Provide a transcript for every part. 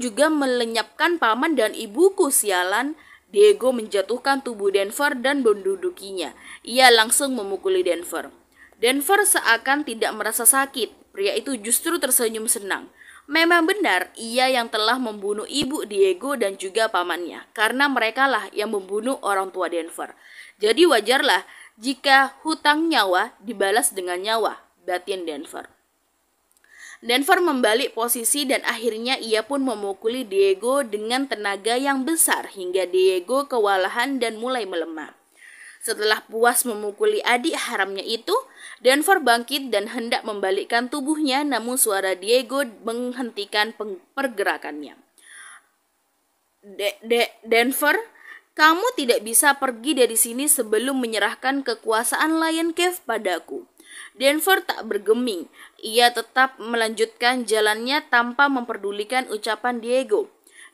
juga melenyapkan paman dan ibuku sialan. Diego menjatuhkan tubuh Denver dan mendudukinya. Ia langsung memukuli Denver. Denver seakan tidak merasa sakit. Pria itu justru tersenyum senang. Memang benar, ia yang telah membunuh ibu Diego dan juga pamannya, karena merekalah yang membunuh orang tua Denver. Jadi wajarlah jika hutang nyawa dibalas dengan nyawa, batin Denver. Denver membalik posisi dan akhirnya ia pun memukuli Diego dengan tenaga yang besar hingga Diego kewalahan dan mulai melemah. Setelah puas memukuli adik haramnya itu, Denver bangkit dan hendak membalikkan tubuhnya namun suara Diego menghentikan pergerakannya. De De Denver, kamu tidak bisa pergi dari sini sebelum menyerahkan kekuasaan Lion Cave padaku. Denver tak bergeming. Ia tetap melanjutkan jalannya tanpa memperdulikan ucapan Diego.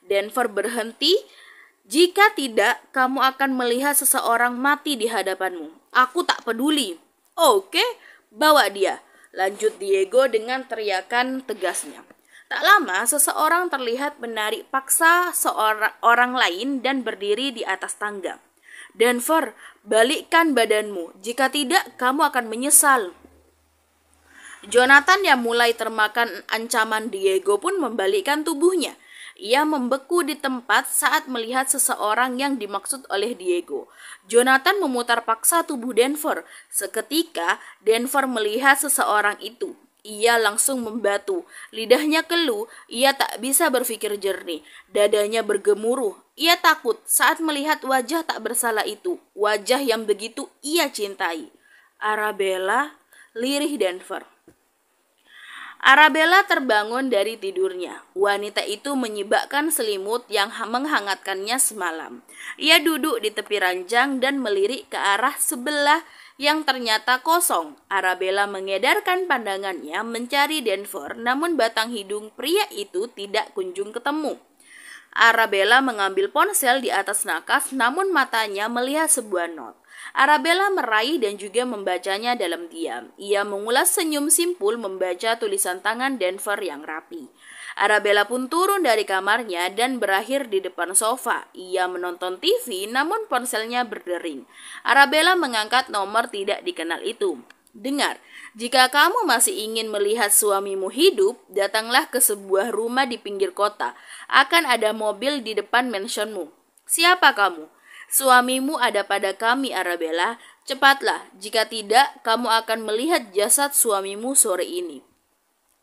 Denver berhenti. Jika tidak, kamu akan melihat seseorang mati di hadapanmu. Aku tak peduli. Oke, bawa dia. Lanjut Diego dengan teriakan tegasnya. Tak lama, seseorang terlihat menarik paksa seorang orang lain dan berdiri di atas tangga. Denver, balikkan badanmu. Jika tidak, kamu akan menyesal. Jonathan yang mulai termakan ancaman Diego pun membalikkan tubuhnya. Ia membeku di tempat saat melihat seseorang yang dimaksud oleh Diego. Jonathan memutar paksa tubuh Denver. Seketika, Denver melihat seseorang itu. Ia langsung membatu. Lidahnya keluh, ia tak bisa berpikir jernih. Dadanya bergemuruh. Ia takut saat melihat wajah tak bersalah itu, wajah yang begitu ia cintai. Arabella, lirih Denver. Arabella terbangun dari tidurnya. Wanita itu menyibakkan selimut yang menghangatkannya semalam. Ia duduk di tepi ranjang dan melirik ke arah sebelah yang ternyata kosong. Arabella mengedarkan pandangannya mencari Denver, namun batang hidung pria itu tidak kunjung ketemu. Arabella mengambil ponsel di atas nakas, namun matanya melihat sebuah not. Arabella meraih dan juga membacanya dalam diam. Ia mengulas senyum simpul membaca tulisan tangan Denver yang rapi. Arabella pun turun dari kamarnya dan berakhir di depan sofa. Ia menonton TV namun ponselnya berdering. Arabella mengangkat nomor tidak dikenal itu. Dengar, jika kamu masih ingin melihat suamimu hidup, datanglah ke sebuah rumah di pinggir kota. Akan ada mobil di depan mansionmu. Siapa kamu? Suamimu ada pada kami, Arabella. Cepatlah, jika tidak, kamu akan melihat jasad suamimu sore ini.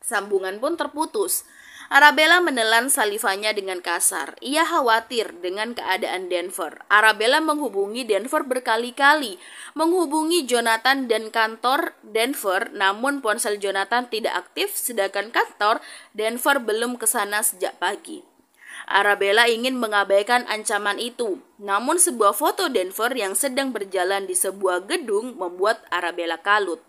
Sambungan pun terputus. Arabella menelan salivanya dengan kasar. Ia khawatir dengan keadaan Denver. Arabella menghubungi Denver berkali-kali, menghubungi Jonathan dan kantor Denver, namun ponsel Jonathan tidak aktif, sedangkan kantor Denver belum ke sana sejak pagi. Arabella ingin mengabaikan ancaman itu, namun sebuah foto Denver yang sedang berjalan di sebuah gedung membuat Arabella kalut.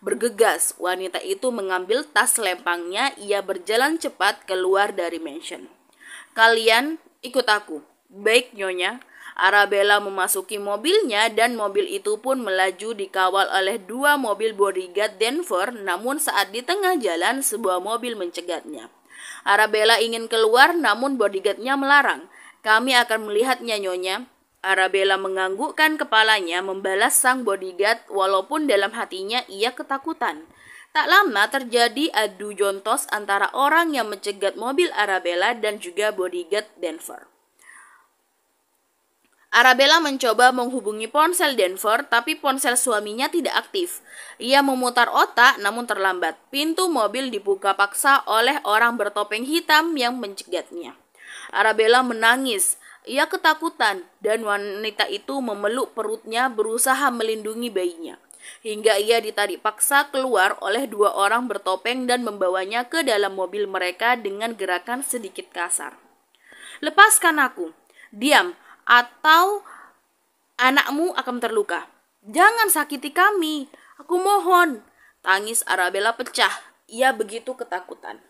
Bergegas, wanita itu mengambil tas lempangnya. Ia berjalan cepat keluar dari mansion. Kalian ikut aku. Baik, Nyonya. Arabella memasuki mobilnya dan mobil itu pun melaju dikawal oleh dua mobil bodyguard Denver namun saat di tengah jalan sebuah mobil mencegatnya. Arabella ingin keluar namun bodyguardnya melarang. Kami akan melihatnya nyonya. Arabella menganggukkan kepalanya membalas sang bodyguard walaupun dalam hatinya ia ketakutan. Tak lama terjadi adu jontos antara orang yang mencegat mobil Arabella dan juga bodyguard Denver. Arabella mencoba menghubungi ponsel Denver, tapi ponsel suaminya tidak aktif. Ia memutar otak namun terlambat. Pintu mobil dibuka paksa oleh orang bertopeng hitam yang mencegatnya. Arabella menangis. Ia ketakutan dan wanita itu memeluk perutnya berusaha melindungi bayinya. Hingga ia ditarik paksa keluar oleh dua orang bertopeng dan membawanya ke dalam mobil mereka dengan gerakan sedikit kasar. Lepaskan aku, diam, atau anakmu akan terluka. Jangan sakiti kami, aku mohon. Tangis Arabella pecah, ia begitu ketakutan.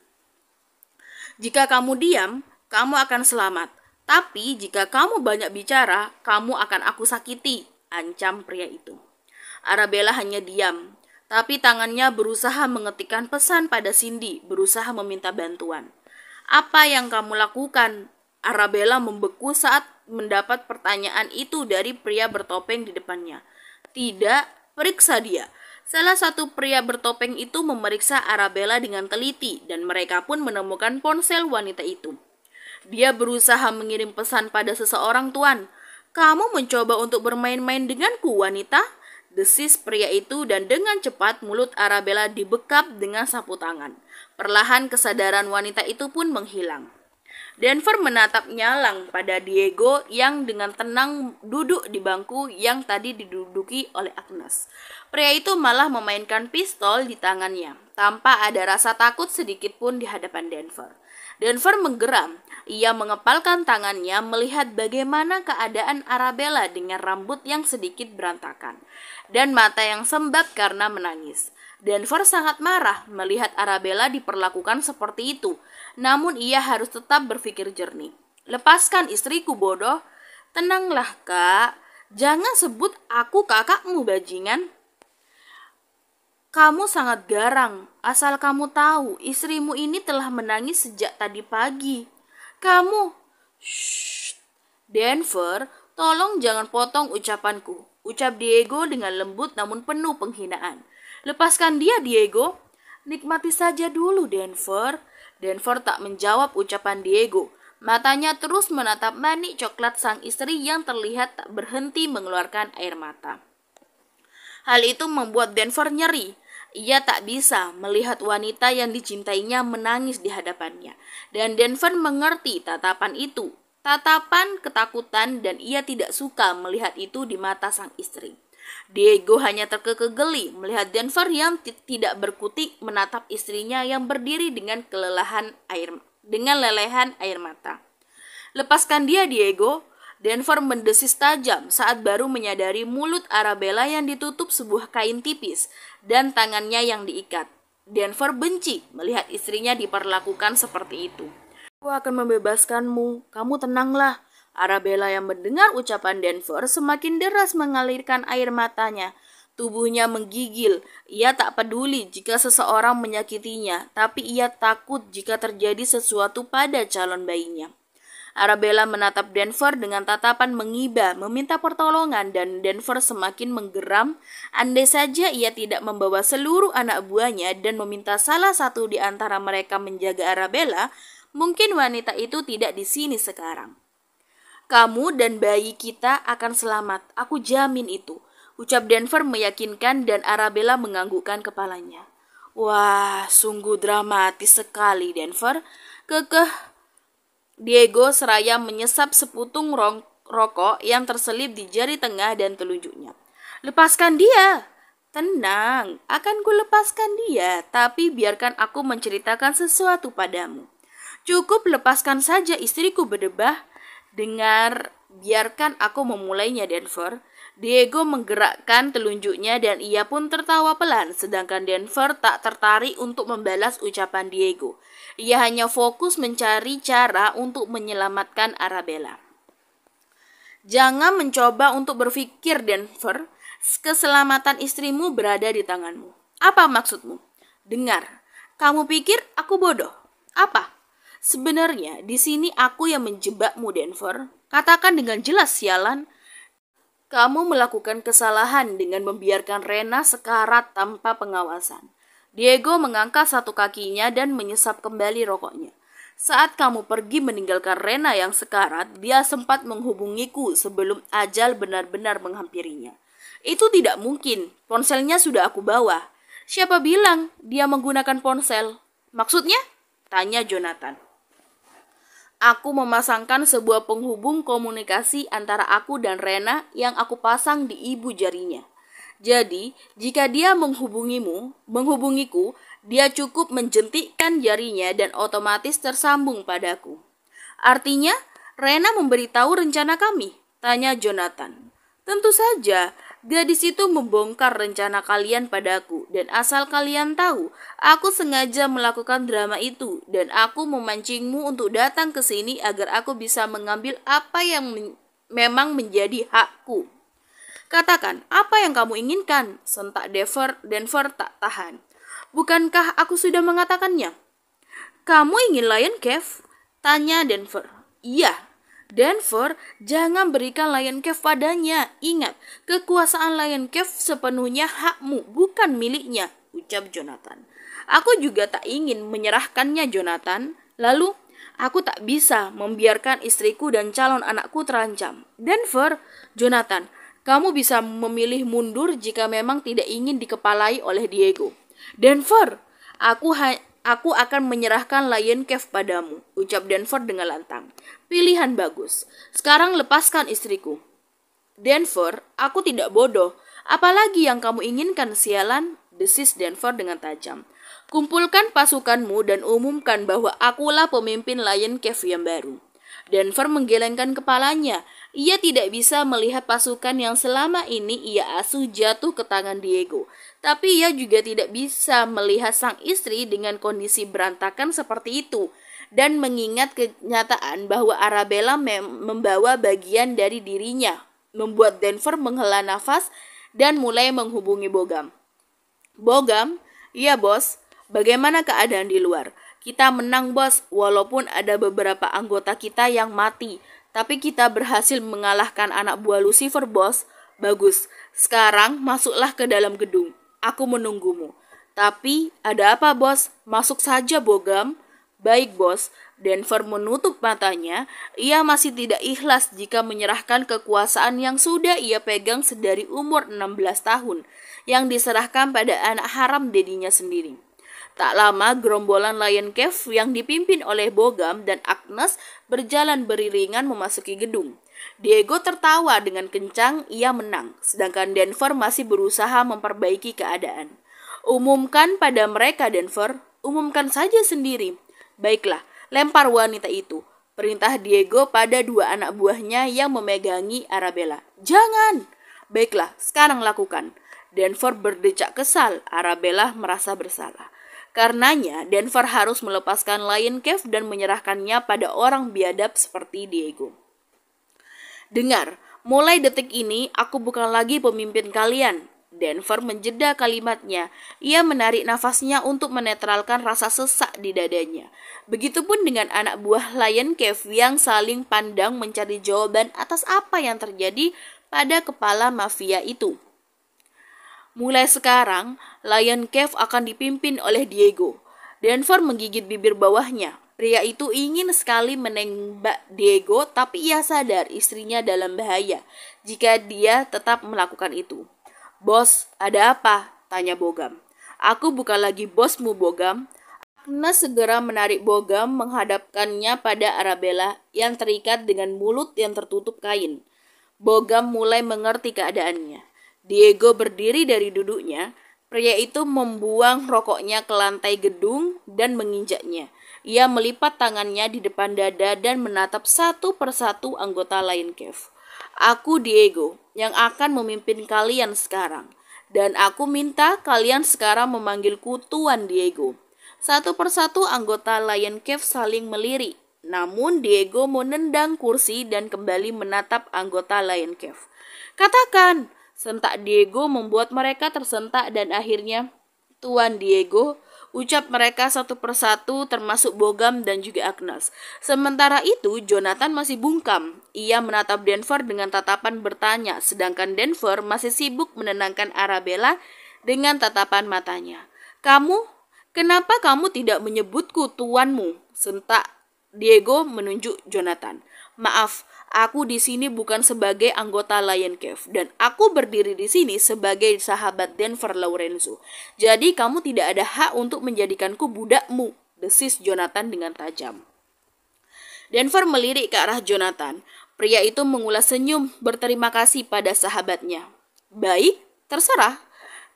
Jika kamu diam, kamu akan selamat. Tapi jika kamu banyak bicara, kamu akan aku sakiti, ancam pria itu. Arabella hanya diam, tapi tangannya berusaha mengetikkan pesan pada Cindy, berusaha meminta bantuan. Apa yang kamu lakukan? Arabella membeku saat mendapat pertanyaan itu dari pria bertopeng di depannya. Tidak, periksa dia. Salah satu pria bertopeng itu memeriksa Arabella dengan teliti dan mereka pun menemukan ponsel wanita itu. Dia berusaha mengirim pesan pada seseorang, Tuan. Kamu mencoba untuk bermain-main denganku, wanita? Desis pria itu dan dengan cepat mulut Arabella dibekap dengan sapu tangan. Perlahan kesadaran wanita itu pun menghilang. Denver menatap nyalang pada Diego yang dengan tenang duduk di bangku yang tadi diduduki oleh Agnes. Pria itu malah memainkan pistol di tangannya, tanpa ada rasa takut sedikit pun di hadapan Denver. Denver menggeram. Ia mengepalkan tangannya melihat bagaimana keadaan Arabella dengan rambut yang sedikit berantakan dan mata yang sembab karena menangis. Denver sangat marah melihat Arabella diperlakukan seperti itu, namun ia harus tetap berpikir jernih. Lepaskan istriku bodoh. Tenanglah kak, jangan sebut aku kakakmu bajingan. Kamu sangat garang, asal kamu tahu istrimu ini telah menangis sejak tadi pagi. Kamu, Shh. Denver, tolong jangan potong ucapanku. Ucap Diego dengan lembut namun penuh penghinaan. Lepaskan dia, Diego. Nikmati saja dulu, Denver. Denver tak menjawab ucapan Diego. Matanya terus menatap manik coklat sang istri yang terlihat tak berhenti mengeluarkan air mata. Hal itu membuat Denver nyeri. Ia tak bisa melihat wanita yang dicintainya menangis di hadapannya. Dan Denver mengerti tatapan itu. Tatapan ketakutan dan ia tidak suka melihat itu di mata sang istri. Diego hanya terkekegeli melihat Denver yang tidak berkutik menatap istrinya yang berdiri dengan kelelahan air dengan lelehan air mata. Lepaskan dia, Diego, Denver mendesis tajam saat baru menyadari mulut Arabella yang ditutup sebuah kain tipis dan tangannya yang diikat. Denver benci melihat istrinya diperlakukan seperti itu. Aku akan membebaskanmu, kamu tenanglah. Arabella yang mendengar ucapan Denver semakin deras mengalirkan air matanya. Tubuhnya menggigil. Ia tak peduli jika seseorang menyakitinya, tapi ia takut jika terjadi sesuatu pada calon bayinya. Arabella menatap Denver dengan tatapan mengiba, meminta pertolongan, dan Denver semakin menggeram. Andai saja ia tidak membawa seluruh anak buahnya dan meminta salah satu di antara mereka menjaga Arabella, mungkin wanita itu tidak di sini sekarang. Kamu dan bayi kita akan selamat, aku jamin itu. Ucap Denver meyakinkan dan Arabella menganggukkan kepalanya. Wah, sungguh dramatis sekali Denver. Kekeh, Diego seraya menyesap seputung rong rokok yang terselip di jari tengah dan telunjuknya. Lepaskan dia! Tenang, akan kulepaskan dia, tapi biarkan aku menceritakan sesuatu padamu. Cukup lepaskan saja istriku berdebah. Dengar Biarkan aku memulainya, Denver. Diego menggerakkan telunjuknya dan ia pun tertawa pelan, sedangkan Denver tak tertarik untuk membalas ucapan Diego. Ia hanya fokus mencari cara untuk menyelamatkan Arabella. Jangan mencoba untuk berpikir, Denver. Keselamatan istrimu berada di tanganmu. Apa maksudmu? Dengar, kamu pikir aku bodoh? Apa? Sebenarnya di sini aku yang menjebakmu, Denver. Katakan dengan jelas, sialan. Kamu melakukan kesalahan dengan membiarkan Rena sekarat tanpa pengawasan. Diego mengangkat satu kakinya dan menyesap kembali rokoknya. Saat kamu pergi meninggalkan Rena yang sekarat, dia sempat menghubungiku sebelum ajal benar-benar menghampirinya. Itu tidak mungkin, ponselnya sudah aku bawa. Siapa bilang dia menggunakan ponsel? Maksudnya? Tanya Jonathan aku memasangkan sebuah penghubung komunikasi antara aku dan Rena yang aku pasang di ibu jarinya. Jadi, jika dia menghubungimu, menghubungiku, dia cukup menjentikkan jarinya dan otomatis tersambung padaku. Artinya, Rena memberitahu rencana kami, tanya Jonathan. Tentu saja, Gadis itu membongkar rencana kalian padaku, dan asal kalian tahu, aku sengaja melakukan drama itu, dan aku memancingmu untuk datang ke sini agar aku bisa mengambil apa yang men memang menjadi hakku. Katakan, apa yang kamu inginkan? Sentak Denver. Denver tak tahan. Bukankah aku sudah mengatakannya? Kamu ingin Lion Cave? Tanya Denver. Iya, Denver, jangan berikan Lion Cave padanya. Ingat, kekuasaan Lion Cave sepenuhnya hakmu, bukan miliknya, ucap Jonathan. Aku juga tak ingin menyerahkannya, Jonathan. Lalu, aku tak bisa membiarkan istriku dan calon anakku terancam. Denver, Jonathan, kamu bisa memilih mundur jika memang tidak ingin dikepalai oleh Diego. Denver, aku ha Aku akan menyerahkan Lion Cave padamu, ucap Denver dengan lantang. Pilihan bagus. Sekarang lepaskan istriku. Denver, aku tidak bodoh. Apalagi yang kamu inginkan, sialan? Desis Denver dengan tajam. Kumpulkan pasukanmu dan umumkan bahwa akulah pemimpin Lion Cave yang baru. Denver menggelengkan kepalanya ia tidak bisa melihat pasukan yang selama ini ia asuh jatuh ke tangan Diego. Tapi ia juga tidak bisa melihat sang istri dengan kondisi berantakan seperti itu dan mengingat kenyataan bahwa Arabella membawa bagian dari dirinya, membuat Denver menghela nafas dan mulai menghubungi Bogam. Bogam, iya bos, bagaimana keadaan di luar? Kita menang bos, walaupun ada beberapa anggota kita yang mati, tapi kita berhasil mengalahkan anak buah Lucifer, bos. Bagus. Sekarang masuklah ke dalam gedung. Aku menunggumu. Tapi ada apa, bos? Masuk saja, Bogam. Baik, bos. Denver menutup matanya. Ia masih tidak ikhlas jika menyerahkan kekuasaan yang sudah ia pegang sedari umur 16 tahun yang diserahkan pada anak haram dedinya sendiri. Tak lama, gerombolan Lion Cave yang dipimpin oleh Bogam dan Agnes berjalan beriringan memasuki gedung. Diego tertawa dengan kencang, ia menang, sedangkan Denver masih berusaha memperbaiki keadaan. Umumkan pada mereka, Denver. Umumkan saja sendiri. Baiklah, lempar wanita itu. Perintah Diego pada dua anak buahnya yang memegangi Arabella. Jangan! Baiklah, sekarang lakukan. Denver berdecak kesal, Arabella merasa bersalah. Karenanya, Denver harus melepaskan Lion Cave dan menyerahkannya pada orang biadab seperti Diego. Dengar, mulai detik ini aku bukan lagi pemimpin kalian. Denver menjeda kalimatnya. Ia menarik nafasnya untuk menetralkan rasa sesak di dadanya. Begitupun dengan anak buah Lion Cave yang saling pandang mencari jawaban atas apa yang terjadi pada kepala mafia itu. Mulai sekarang, Lion Cave akan dipimpin oleh Diego. Denver menggigit bibir bawahnya. Pria itu ingin sekali menembak Diego, tapi ia sadar istrinya dalam bahaya jika dia tetap melakukan itu. Bos, ada apa? Tanya Bogam. Aku bukan lagi bosmu, Bogam. Agnes segera menarik Bogam menghadapkannya pada Arabella yang terikat dengan mulut yang tertutup kain. Bogam mulai mengerti keadaannya. Diego berdiri dari duduknya, pria itu membuang rokoknya ke lantai gedung dan menginjaknya. Ia melipat tangannya di depan dada dan menatap satu persatu anggota lain Cave. Aku Diego, yang akan memimpin kalian sekarang. Dan aku minta kalian sekarang memanggilku Tuan Diego. Satu persatu anggota Lion Cave saling melirik. Namun Diego menendang kursi dan kembali menatap anggota Lion Cave. Katakan, Sentak Diego membuat mereka tersentak dan akhirnya Tuan Diego ucap mereka satu persatu termasuk Bogam dan juga Agnes. Sementara itu, Jonathan masih bungkam. Ia menatap Denver dengan tatapan bertanya, sedangkan Denver masih sibuk menenangkan Arabella dengan tatapan matanya. "Kamu, kenapa kamu tidak menyebutku tuanmu?" sentak Diego menunjuk Jonathan. "Maaf, Aku di sini bukan sebagai anggota Lion Cave dan aku berdiri di sini sebagai sahabat Denver Lorenzo. Jadi kamu tidak ada hak untuk menjadikanku budakmu, desis Jonathan dengan tajam. Denver melirik ke arah Jonathan. Pria itu mengulas senyum berterima kasih pada sahabatnya. Baik, terserah.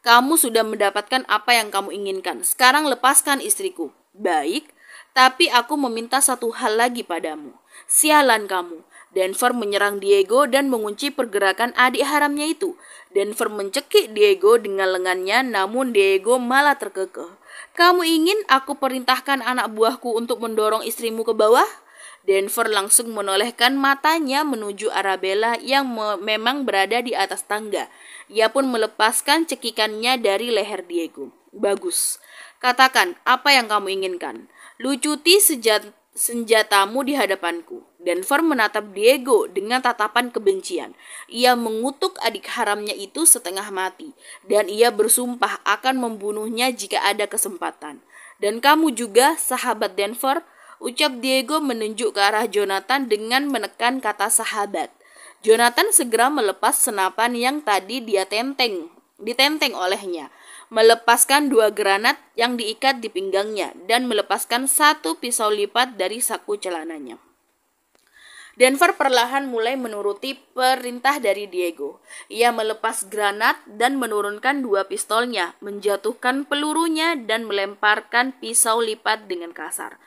Kamu sudah mendapatkan apa yang kamu inginkan. Sekarang lepaskan istriku. Baik, tapi aku meminta satu hal lagi padamu. Sialan kamu, Denver menyerang Diego dan mengunci pergerakan adik haramnya itu. Denver mencekik Diego dengan lengannya namun Diego malah terkekeh. Kamu ingin aku perintahkan anak buahku untuk mendorong istrimu ke bawah? Denver langsung menolehkan matanya menuju Arabella yang me memang berada di atas tangga. Ia pun melepaskan cekikannya dari leher Diego. Bagus. Katakan, apa yang kamu inginkan? Lucuti senjatamu di hadapanku. Denver menatap Diego dengan tatapan kebencian. Ia mengutuk adik haramnya itu setengah mati, dan ia bersumpah akan membunuhnya jika ada kesempatan. Dan kamu juga, sahabat Denver, ucap Diego menunjuk ke arah Jonathan dengan menekan kata sahabat. Jonathan segera melepas senapan yang tadi dia tenteng, ditenteng olehnya melepaskan dua granat yang diikat di pinggangnya dan melepaskan satu pisau lipat dari saku celananya. Denver perlahan mulai menuruti perintah dari Diego. Ia melepas granat dan menurunkan dua pistolnya, menjatuhkan pelurunya dan melemparkan pisau lipat dengan kasar.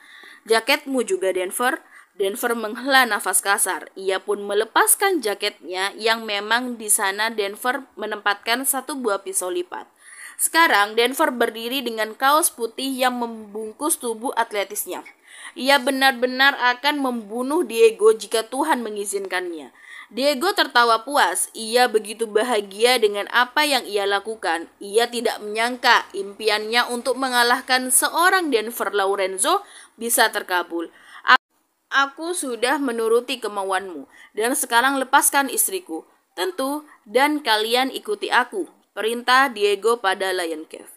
Jaketmu juga Denver. Denver menghela nafas kasar. Ia pun melepaskan jaketnya yang memang di sana Denver menempatkan satu buah pisau lipat. Sekarang Denver berdiri dengan kaos putih yang membungkus tubuh atletisnya ia benar-benar akan membunuh Diego jika Tuhan mengizinkannya. Diego tertawa puas. Ia begitu bahagia dengan apa yang ia lakukan. Ia tidak menyangka impiannya untuk mengalahkan seorang Denver Lorenzo bisa terkabul. Aku sudah menuruti kemauanmu, dan sekarang lepaskan istriku. Tentu, dan kalian ikuti aku. Perintah Diego pada Lion Cave.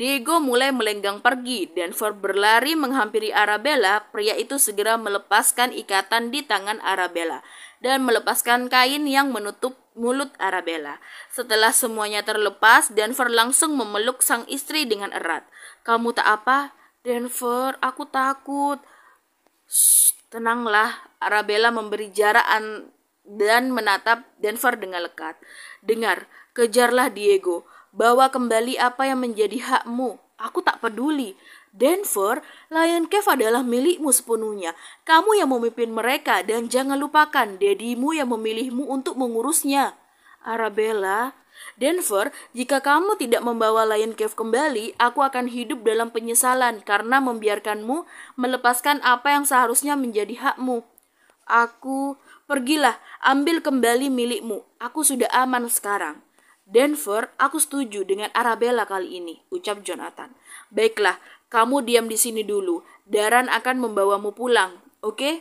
Diego mulai melenggang pergi. dan Ford berlari menghampiri Arabella. Pria itu segera melepaskan ikatan di tangan Arabella dan melepaskan kain yang menutup mulut Arabella. Setelah semuanya terlepas, Denver langsung memeluk sang istri dengan erat. "Kamu tak apa, Denver, Aku takut." Shh, tenanglah, Arabella memberi jarak dan menatap Denver dengan lekat. "Dengar, kejarlah Diego." Bawa kembali apa yang menjadi hakmu. Aku tak peduli. Denver, Lion Cave adalah milikmu sepenuhnya. Kamu yang memimpin mereka dan jangan lupakan dedimu yang memilihmu untuk mengurusnya. Arabella, Denver, jika kamu tidak membawa Lion Cave kembali, aku akan hidup dalam penyesalan karena membiarkanmu melepaskan apa yang seharusnya menjadi hakmu. Aku, pergilah, ambil kembali milikmu. Aku sudah aman sekarang. Denver, aku setuju dengan Arabella kali ini, ucap Jonathan. Baiklah, kamu diam di sini dulu. Daran akan membawamu pulang, oke? Okay?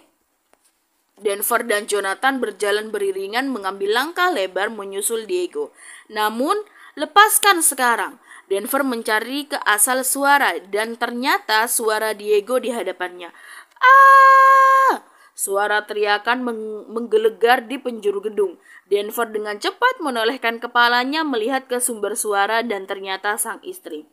Denver dan Jonathan berjalan beriringan mengambil langkah lebar menyusul Diego. Namun, lepaskan sekarang. Denver mencari ke asal suara dan ternyata suara Diego di hadapannya. Ah! Suara teriakan meng menggelegar di penjuru gedung. Denver dengan cepat menolehkan kepalanya melihat ke sumber suara dan ternyata sang istri.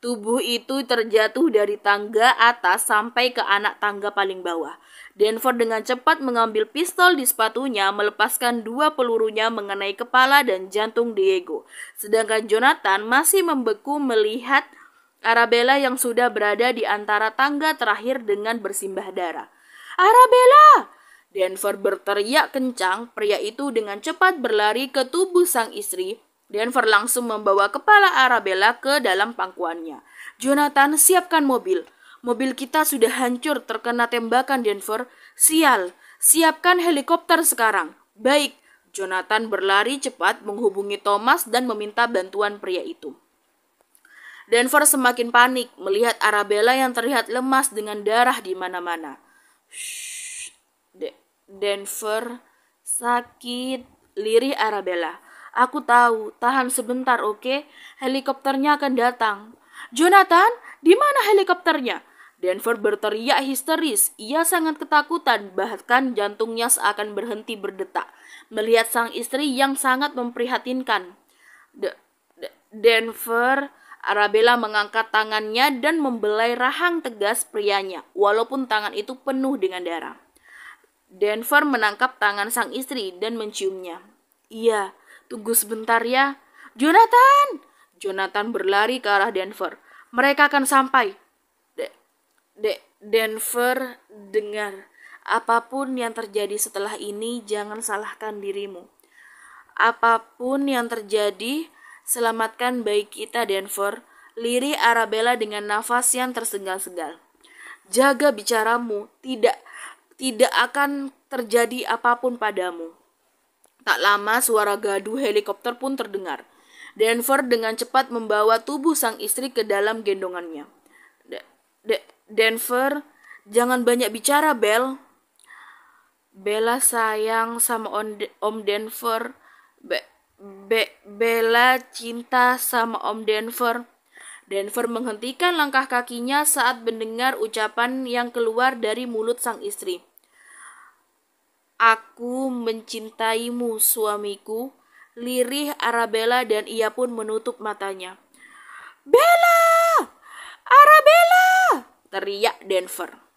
Tubuh itu terjatuh dari tangga atas sampai ke anak tangga paling bawah. Denver dengan cepat mengambil pistol di sepatunya, melepaskan dua pelurunya mengenai kepala dan jantung Diego. Sedangkan Jonathan masih membeku melihat Arabella yang sudah berada di antara tangga terakhir dengan bersimbah darah. Arabella! Denver berteriak kencang, pria itu dengan cepat berlari ke tubuh sang istri. Denver langsung membawa kepala Arabella ke dalam pangkuannya. Jonathan, siapkan mobil. Mobil kita sudah hancur terkena tembakan Denver. Sial, siapkan helikopter sekarang. Baik, Jonathan berlari cepat menghubungi Thomas dan meminta bantuan pria itu. Denver semakin panik melihat Arabella yang terlihat lemas dengan darah di mana-mana. Denver sakit lirih Arabella. Aku tahu, tahan sebentar, oke? Okay? Helikopternya akan datang. Jonathan, di mana helikopternya? Denver berteriak histeris. Ia sangat ketakutan, bahkan jantungnya seakan berhenti berdetak. Melihat sang istri yang sangat memprihatinkan. De De Denver Arabella mengangkat tangannya dan membelai rahang tegas prianya, walaupun tangan itu penuh dengan darah. Denver menangkap tangan sang istri dan menciumnya. Iya, tunggu sebentar ya. Jonathan! Jonathan berlari ke arah Denver. Mereka akan sampai. De, de, Denver, dengar. Apapun yang terjadi setelah ini, jangan salahkan dirimu. Apapun yang terjadi, Selamatkan baik kita, Denver. Liri Arabella dengan nafas yang tersengal-sengal. Jaga bicaramu, tidak tidak akan terjadi apapun padamu. Tak lama suara gaduh helikopter pun terdengar. Denver dengan cepat membawa tubuh sang istri ke dalam gendongannya. De De Denver, jangan banyak bicara, Bel. Bella sayang sama Om Denver. Be Be Bella cinta sama Om Denver. Denver menghentikan langkah kakinya saat mendengar ucapan yang keluar dari mulut sang istri. Aku mencintaimu, suamiku. Lirih Arabella dan ia pun menutup matanya. Bella! Arabella! teriak Denver.